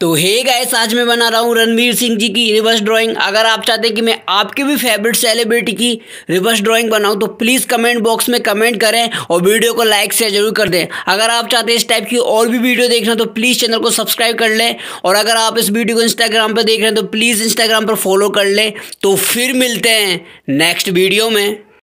तो hey guys आज मैं बना रहा हूँ रणवीर सिंह जी की रिवर्स ड्राइंग अगर आप चाहते हैं कि मैं आपके भी फेवरेट सेलिब्रिटी की रिवर्स ड्राइंग बनाऊँ तो प्लीज़ कमेंट बॉक्स में कमेंट करें और वीडियो को लाइक शेयर जरूर कर दें अगर आप चाहते हैं इस टाइप की और भी वीडियो देखना तो प्लीज़ चैनल को सब्सक्राइब कर लें और अगर आप इस वीडियो को इंस्टाग्राम पर देख रहे हैं तो प्लीज़ इंस्टाग्राम पर फॉलो कर लें तो फिर मिलते हैं नेक्स्ट वीडियो में